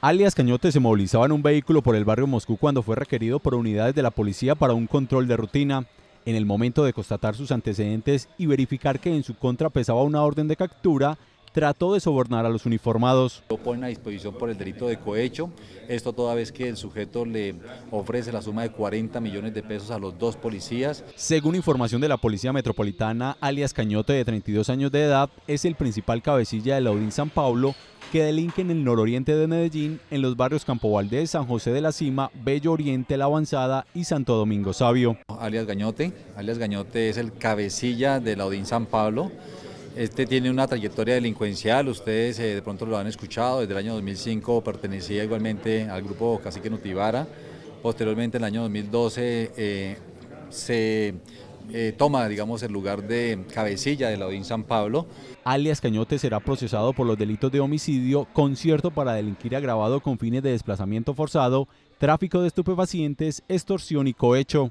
alias Cañote se movilizaba en un vehículo por el barrio Moscú cuando fue requerido por unidades de la policía para un control de rutina. En el momento de constatar sus antecedentes y verificar que en su contra pesaba una orden de captura, trató de sobornar a los uniformados. Lo ponen a disposición por el delito de cohecho, esto toda vez que el sujeto le ofrece la suma de 40 millones de pesos a los dos policías. Según información de la Policía Metropolitana, alias Cañote de 32 años de edad, es el principal cabecilla de la Odín San Pablo, que delinquen en el nororiente de Medellín, en los barrios Campo Valdés, San José de la Cima, Bello Oriente, La Avanzada y Santo Domingo Sabio. Alias Gañote, alias Gañote es el cabecilla de la Odín San Pablo. Este tiene una trayectoria delincuencial, ustedes eh, de pronto lo han escuchado, desde el año 2005 pertenecía igualmente al grupo Cacique Nutibara. Posteriormente, en el año 2012, eh, se eh, toma, digamos, el lugar de cabecilla de la Odín San Pablo. Alias Cañote será procesado por los delitos de homicidio, concierto para delinquir agravado con fines de desplazamiento forzado, tráfico de estupefacientes, extorsión y cohecho.